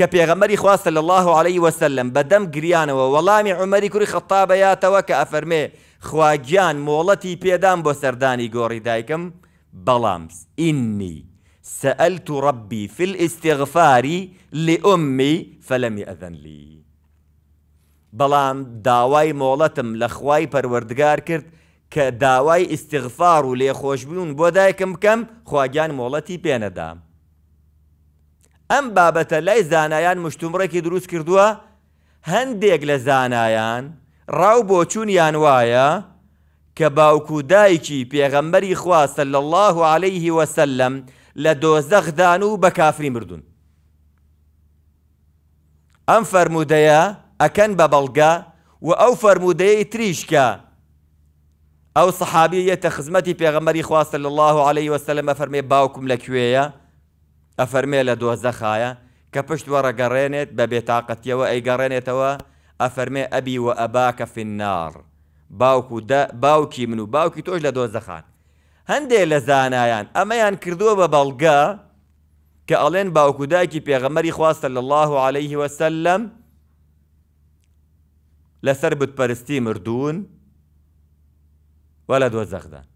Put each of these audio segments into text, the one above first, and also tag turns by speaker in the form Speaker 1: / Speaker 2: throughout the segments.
Speaker 1: کە پێغەمەری خواستە لە الله عليه وسلم بەدەم گریانەوە وەڵامی عمەری کوری خەتابەیاتەوە کە ئەفەرمێ خواگیان مۆڵەتی پێدام بۆ سەردانی گۆڕی دایکم بەڵامس ئینی سألت ربي في الاستغفار لأمي فلم يأذن لي بەڵام داوای مۆڵەتم لە خوای پەروەردگار کرد کە داوای ئیسیغفار و لێخۆشببوون بۆ دایکم بکەم خواگیان مۆڵەتی پێنەدام ئەم بابەتە لای زانایان مشتومڕێکی دروست کردووە هەندێک لە زانایان ڕاو بۆچوونیان وایە کە باوکو دایکی پێغەمبەری خواستە لە الله عليه وسلم لە دۆزەخدان و بە کافری مردون ئەم فەرمودەیە ئەکەن بە بەڵگە و ئەو فەرمودەیە تریشکە ئەو سەحابیەتە خزمەتی پێغەمەری خواستە لە الله عليه وسلم بە فەرمێ باوکم لەکوێیە ئەفەرمێ لە دۆزەخایە کە پشت وەڕەگەڕێنێت بە بێتاقەتیەوە ئەیگەڕێنێتەوە ئەفەرمێ ئەبی و ئەباکە فنار باوکو باوکی من و باوکی تۆش لە دۆزەخان هەندێک لە زانایان ئەمەیان کردووە بە بەڵگا کە ئەڵێن باوکوداکی پێغەمەری خواستە لە الله عليه وسلم لەسەر بتپەرستی مردوون وە لە دۆزەخدان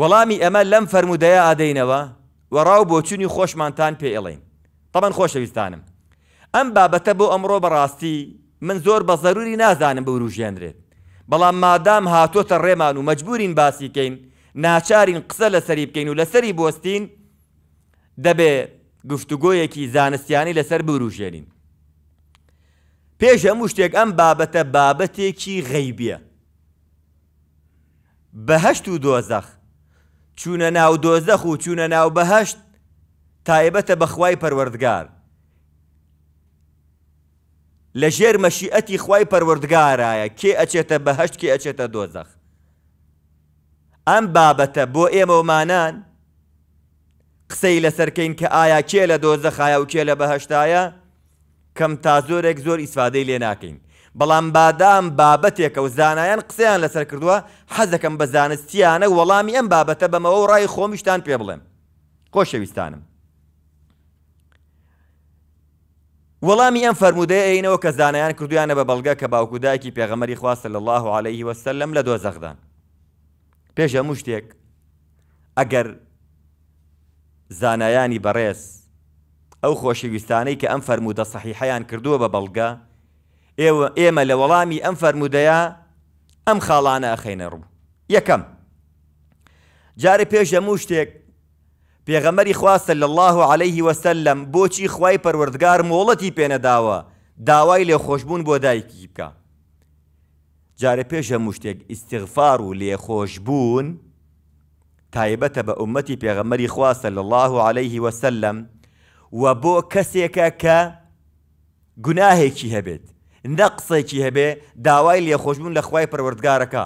Speaker 1: وەڵامی ئەمە لەم فرەرمودەیە ئادەینەوە وەڕاو بۆچوونی خۆشمانتان پێ ئێڵین تەمەەن خۆشەویستانم ئەم بابەتە بۆ ئەمڕۆ بەڕاستی من زۆر بە زەروری نازانم بە وروژێنرێت بەڵام مادام هاتۆتە ڕێمان و مەجبورین باسیکەین ناچارین قسە لەسەری بکەین و لەسەری بستین دەبێ گفتوگۆیەکی زانستیانی لەسەر بروژێنین پێش هەموو شتێک ئەم بابەتە بابەتێکی غەیبیە بەهشت و دۆزەخ چوونە ناو دۆزەخ و چوونە ناو بەهشت تایبەتە بەخوای پەروەردگار لە ژێر مەشیئەتی خوای پەروەردگارایە کێ ئەچێتە بەهشت کێ ئەچێتە دۆزەخ ئەم بابەتە بۆ ئێمەمانان قسەی لەسەرکەین کە ئایا کێ لە دۆزەخایە و کێ لە بەهشتایە کەم تا زۆرێک زۆر ئیسفادەی لێ ناکەین بەڵام بادام بابەتێکە و زانایان قسەیان لەسەر کردووە حەزەکەم بە زانستیانە وەڵامی ئەم بابەتە بەمەوە و ڕای خۆمیشتان پێ بڵێم خۆشەویستانم وەڵامی ئەم فەرمودەیە ئەینەوە کە زانایان کردویانە بە بەڵگە کە باوکوداکی پێغەمەری خواستە لە الله عليه وسلم لە دۆ زەخدان پێش هەموو شتێک ئەگەر زانایانی بەڕێز ئەو خۆشەویستانەی کە ئەم فەرمودە سەحیحەیان کردووە بە بەڵگە ئێوە ئێمە لە وەڵامی ئەم فەرمودەیە ئەم خاڵانە ئەخینە ڕوو یەکەم جارە پێش هەموو شتێک پێغەمەری خواستە لە الله عليه وسلم بۆچی خوای پەروەردگار مۆڵەتی پێنەداوە داوای لێخۆشببوون بۆ دایکی بکە جارە پێش هەموو شتێک ئیسیغفار و لێخۆشببوون تایبەتە بە عومەتی پێغەمەری خواستە لە الله عليه وسلم و بۆ کەسێکە کە گوناهێکی هەبێت نە قسەیکی هەبێ داوای لێخۆشببوون لە خوای پروەردگارەکە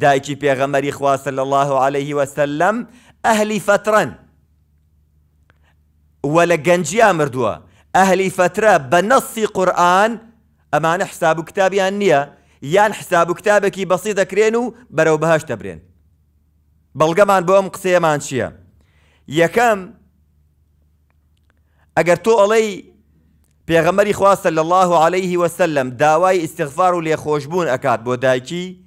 Speaker 1: دایکی پێغەمەری خواستە لە الله عليه وسلم ئەهلی فترەن وە لە گەنجیا مردووە ئەهلی فترە بە نەسی قورآن ئەمانە حساب و کتابیان نییە یان حساب و کتابێکی بەسی دەکرێن و بەرەو بەهش دەبرێن بەڵگەمان بۆ ئەم قسەیەمان چییە؟ یەکەم ئەگەر تۆ ئەڵەی پێغەمەری خواستە لە الله عليه وسلم داوای استغفار و خوشبون ئەکات بۆ دایکی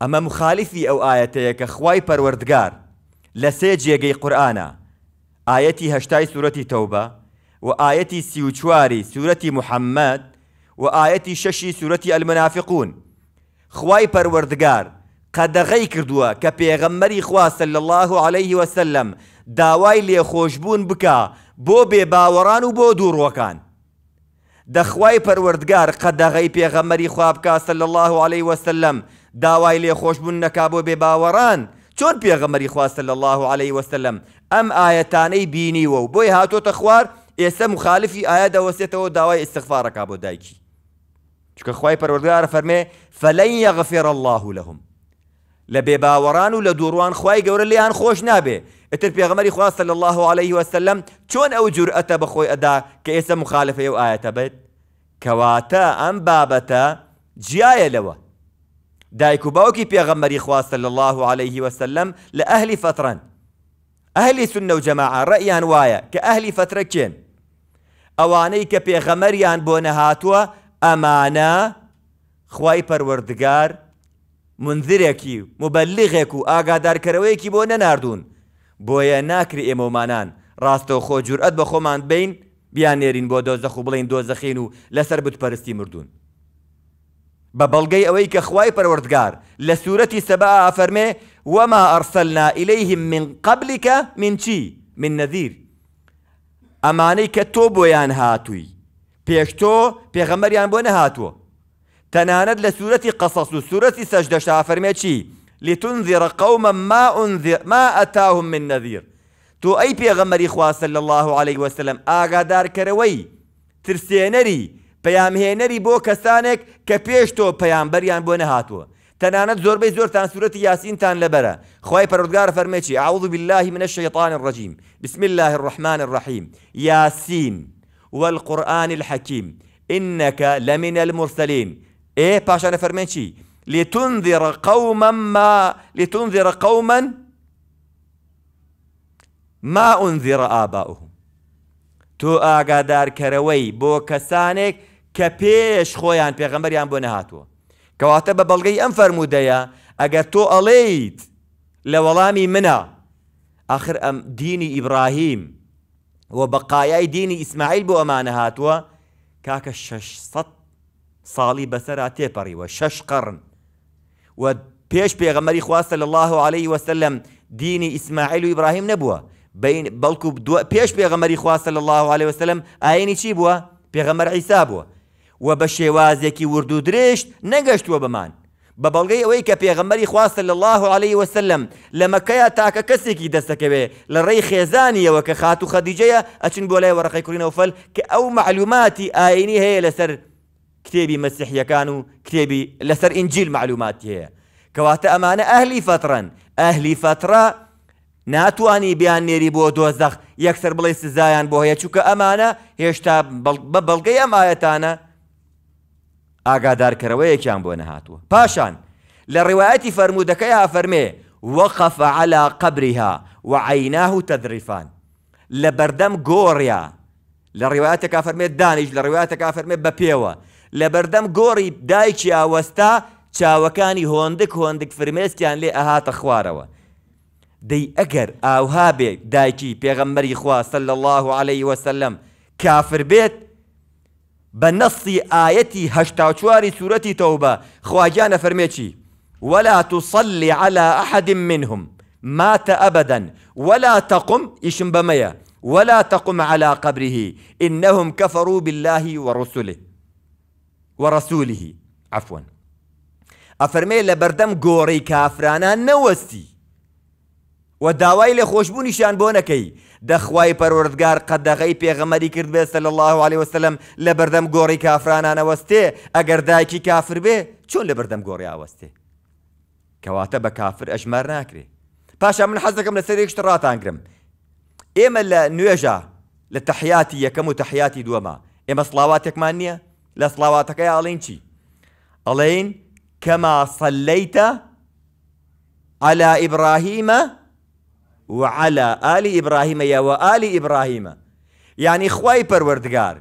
Speaker 1: اما مخالفی او ئاەتەیە که خوای پەروەردگار لە سێ جێگەی قورآە ئاەتی هەشتای سوورەتی تەوبە و ئاەتی سیوچواری سورتی محمد و ئاەتی شەشی سوورەتی ئەلمەنافقون خوای پەروەردگار قەدەغی کردووە کە پێغەممەری خواستە لە الله عليه وسلم داوای خوشبون بکا بۆ بێباوەڕان و بۆ دووڕۆکان دەخوای پەروەردگار قەدەغی پێغەمەری خوابکە سەل الله عليه وسلم داوای لێخۆشببوون نەکا بۆ بێباوەڕان چۆن پێغەمەری خواستە لە الله عليه وسلم ئەم ئاەتانەی بینیوە و بۆی هاتۆتە خوار ئێستا مخالفی ئایا دەوەسێتەوە داوای استەخفاڕەکە بۆ دایکی چکە خی پەروەردگارە فەرمێ فەلەن یەغفێر الله لەهم لە باوران و دوروان دووروان خی گەورە لێیان خۆش نابێ ئتر پێغمەری خواستە لە الله عليه وسلم چۆن ئەو جورئەتە بخوي ادا کە مخالفة او و ئاەتە بێت ام بابتا جيايا لوا دايكو باوكي و باوکی صلى الله عليه وسلم لە ئەهلی فترەن سنة وجماعة و جەماع ڕەیان فترة كين ئەهلی فترە کێن ئەوانەی کە پێغەمەریان بۆ نەهاتووە خوای منذرێکی مبلغێک و ئاگادارکەرەوەیەکی بۆ نەناردوون بۆیە ناکری ئێمەمانان ڕاستەوە خۆ جورئەت بە خۆمان بین بیانێرین بۆ دۆزەخ و بڵین دۆزەخین و لەسەر بتپەرستی مردوون بە بەڵگەی ئەوەی کە خوای پەروەردگار لە سوورەتی سەبا ئافەرمێ وەما ئەرسەلنا ئیلەیهم من قبلیکە من چی من نەذیر ئەمانەی کە تۆ بۆیان هاتووی پێش تۆ پێغەمەریان بۆ نەهاتووە تناند لسورة قصص سورة سجدة سوورەتی سەجدەشتا لتنذر قوما ما انذر ما اتاهم من نذير تو اي پیغمبري خوا صلى الله عليه وسلم دار كروي ترسينري پەیامهێنەری بۆ کەسانێک کە پێش تۆ پەیامبەریان بۆ زور تەنانەت تان سورة ياسين تان لبرا خی پەرودگار فەرمێکی أعوذ بالله من الشيطان الرجيم بسم الله الرحمن الرحيم ياسين والقرآن الحكيم إنك لمن المرسلين إيه، باشا انا فرمان شي لتنذر قوما ما لتنذر قوما ما انذر آباؤهم تو ئاگادارکەرەوەی بۆ کەسانێک کە پێش خۆیان پێغەمبەریان بۆ نەهاتووە کەواتە بە بەڵگەی ئەم فەرمودەیە ديا اغا تو اليت لولامي منا آخر ام ديني ابراهيم وبقايا ديني اسماعيل بو امانهاتو كاك الشش صد ساڵی بەسەرا تێپەڕیوە شەش قڕن و پێش پێغەمەری خواستە لە الله عليه وسلم دینی ئیسماعیل و ئیبراهیم نەبووە بەڵکو پێش پێغەمەری خواستە لە الله عليه وسلم ئاینی چی بووە پێغەمەر عیسا بووە و بە شێوازێکی ورد و درێشت نەگەشتووە بمان بە بەڵگەی ئەوەی کە پێغەمەری خواستە لە الله عليه وسلم لە مەکەیە تاکە کەسێکی دەستەکەوێ لە ڕێی خێزانیەوە کە خات و خەدیجەیە ئەچن بۆ لای وەڕقی کورینەوەفەل کە ئەو معلوماتی ئاینی هەیە لەسەر کتێبی مسيحية كانوا كتابي لسر إنجيل معلومات هەیە کەواتە أهلي ئەهلی فترەن ئەهلی بيان نيري بو دوزخ يكسر دۆزەخ یەکسەر بو سزایان چوك أمانة هشتا ببلغي أم بە آقا دار ئاگادارکەرەوەیەکیان بۆ بو نهاتو باشان لروايتي فرمودك يا فرمي وقف على قبرها وعيناه تذرفان لبردم غوريا گۆڕیا افرمي ڕێواتێکا فەرمێت افرمي ببيوه لە بەردەم گۆڕی دایکی ئاوەستا چاوەکانی هۆندک هۆندک فرمێستیان لێ ئەهاتە خوارەوە دەی ئەگەر ئاوها بێ دایکی پێغەمبەری خواستە لە الله عليه وسلم کافر بیت بنص آيتي ئاەتی هەشتاچواری توبة خواجانا خواجانە ولا تصلي على أحد منهم مات أبدا ولا تقم إشم بميا ولا تقم على قبره إنهم كفروا بالله ورسله وەڕسوولیهی ئەفۆن ئەفەرمێ لە بەردەم گۆڕی کافرانان نەوەستی و داوای لە خۆشببوونیشان بۆ نەکەی دەخوای پەروەردگار قەدەغی پێغەمەری کرد بێ سە الله عليه وسلم لە بەردەم گۆڕی کافرانانەوەستێ ئەگەر دایکی کافر بێ چۆن لە بەردەم گۆڕی ئاوەستێ کەواتە بە کافر ئەژمار ناکرێ پاشا من حەزەکەم لە سەرێک شتڕاتانگرم ئێمە لە نوێژە لە تەحیاتی یەکەم و تەحیاتی دووەمە ئێمە سڵاواتێکمان نییە لە سڵاواتەکەی ئاڵین چی ئەڵین کەما سەلەیتە على ئیبراهیمە وعلى ئالی ئیبراهیمە یەوە ئالی ئیبراهیمە یعنی خوای پەروەردگار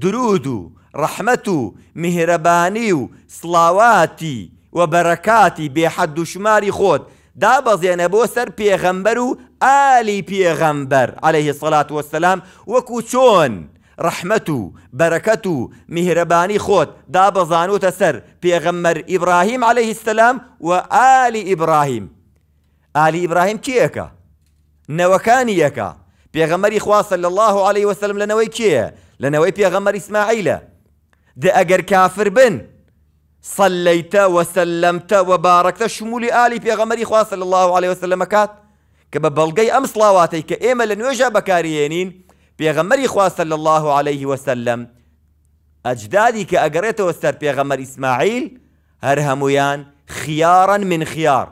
Speaker 1: درود و ڕەحمەت و میهرەبانی و سڵاواتی و بەرەکاتی بێحەد و شماری خۆت دابەزێنە بۆ سەر پێغەمبەر و ئالی پێغەمبەر عليهەیه سڵات وەسەسلام وەکو چۆن رحمتو و مهرباني خوت داب خۆت تسر بيغمر إبراهيم عليه السلام و إبراهيم آل إبراهيم كيكا نوكانيكا بيغمر إخوة صلى الله عليه وسلم لنوي کێە لنوي بيغمر إسماعيل دي أجر كافر بن صليت وسلمت وباركت شمولي آلي بيغمر إخوة صلى الله عليه وسلم كات کە أم بەڵگەی ئەم سڵاواتەی بكاريينين پێغەمەری خواستە لە الله عليه وسلم ئەجدادی کە ئەگەڕێتەوە سەر پێغەمەر ئیسماعیل هەر هەمویان خیارن من خیار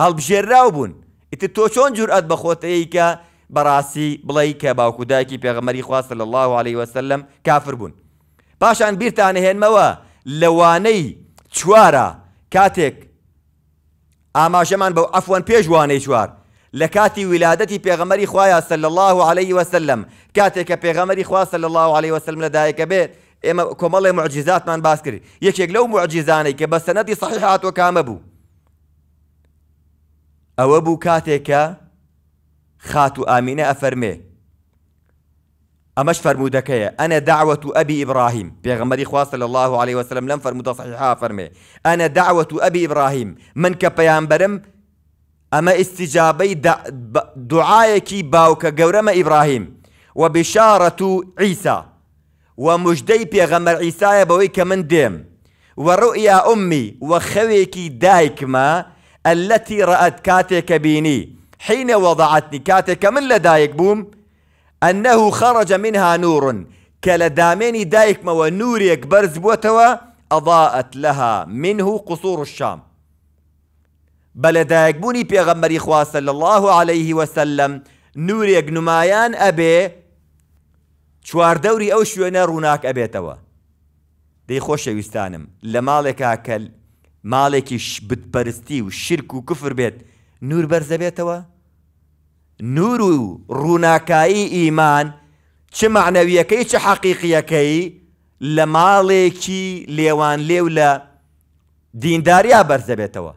Speaker 1: هەڵبژێرراو بوون ئیت تۆ چۆن جورئەت بەخۆتەیە کە بەڕاستی بڵی کە باوکوداکی پێغەمەری خواستە لە الله عليه وسلم کافر بوون پاشان بیرتانەهێنمەوە لەوانەی چوارە کاتێک ئاماژەمان بەو ئەفوان پێشوانەی چوار لكاتي ولادتي بيغمري خوايا صلى الله عليه وسلم کاتێککە پێغەمەری خوا صلى الله عليه وسلم لدائك بيت اما كم الله معجزات من یەکێک لەو لو معجزاني كبس ندي صحيحات وكامبو او ابو ئەوە بوو کاتێکە خات و ئامینە ئەفەرمێ ئەمەش أنا دعوة أبي إبراهيم ئەبی ئیبراهیم صلى الله عليه وسلم لم فەرمودە صحيحا أفرمي أنا دعوة أبي إبراهيم من كبيان برم اما استجابي دوعاەکی باوكا گەورەمە ابراهيم وبشارة عيسى و عیسا و بويك من ديم و امي ئومی و التي رات كاتك بيني حين وضعتني كاتك من لدايك بوم انه خرج منها نور كلداميني دايكما دامێنی دایکمەوە زبوتوا اضاءت لها منه قصور الشام بە لەدایکبوونی پێغەمبەری خواستە لە الله عليه وسلم نورێک نمایان ئەبێ چواردەوری ئەو شوێنە ڕووناک ئەبێتەوە دەی خۆشەویستانم لە ماڵێکا کەل ماڵێکی بتپەرستی و شرک و کفر بێت نور بەرزەبێتەوە نور و ڕووناکایی ئیمان چ معنەویەکەی چه حەقیقیەکەی لە ماڵێکی لێوان لێو لە دینداریا بەرزەبێتەوە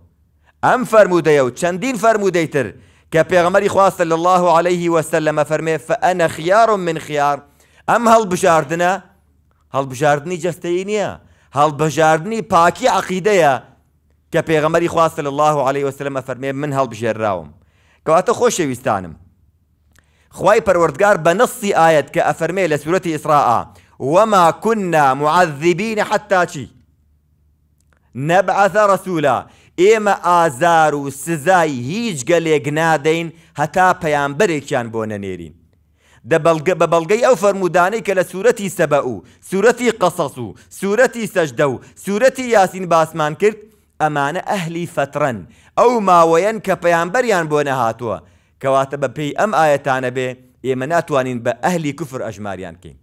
Speaker 1: ام فرموده و چەندین فرموده تر کە پێغەمەری خواستە الله عليه وسلم لەمە فەرمێ فەنە خیارم من خیار ئەم هەڵبژاردنە هەڵبژاردننی جستەی هل هەڵبژاردننی پاکی عقیدەیە کە پێغەمەری خواستە لە الله عليه وسلم فەرمێ من هەڵبژێراوم کەواتە خۆشەویستانم خوای پەروەردگار بە نەسی ئاەت کە ئەفەرمێ لە سوورەتی ئیسراء وما كنا معذبين حتى چی نبعث رسولا ئێمە ئازار و سزای هیچ گەلێک نادەین هەتا پەیامبەرێکیان بۆ نەنێرین بە بەڵگەی ئەو فەرمودانەی کە لە سوورەتی سەبە و سوورەتی قەسەس و سوورەتی سەشدە و سوورەتی یاسین باسمان کرد ئەمانە ئەهلی فترەن ئەو ماوەیەن کە پەیامبەریان بۆ نەهاتووە کەواتە بە پێی ئەم ئاەتانە بێ ئێمە ناتوانین بە ئەهلی کوفر ئەژماریان کەین